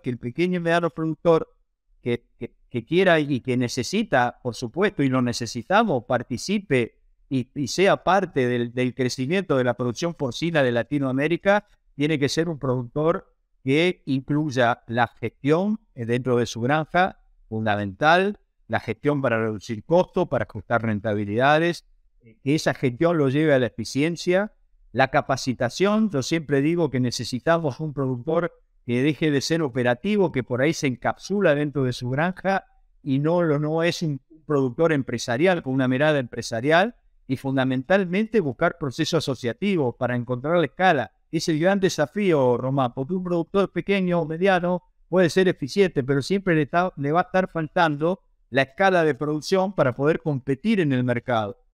que el pequeño y mediano productor que, quiera y que necesita, por supuesto, y lo necesitamos, participe y, sea parte del, crecimiento de la producción porcina de Latinoamérica, tiene que ser un productor que incluya la gestión eh, dentro de su granja, fundamental, la gestión para reducir costos, para ajustar rentabilidades, que esa gestión lo lleve a la eficiencia, la capacitación, yo siempre digo que necesitamos un productor que deje de ser operativo, que por ahí se encapsula dentro de su granja y no, no es un productor empresarial con una mirada empresarial y fundamentalmente buscar procesos asociativos para encontrar la escala. Es el gran desafío, Román, porque un productor pequeño o mediano puede ser eficiente, pero siempre le va a estar faltando la escala de producción para poder competir en el mercado.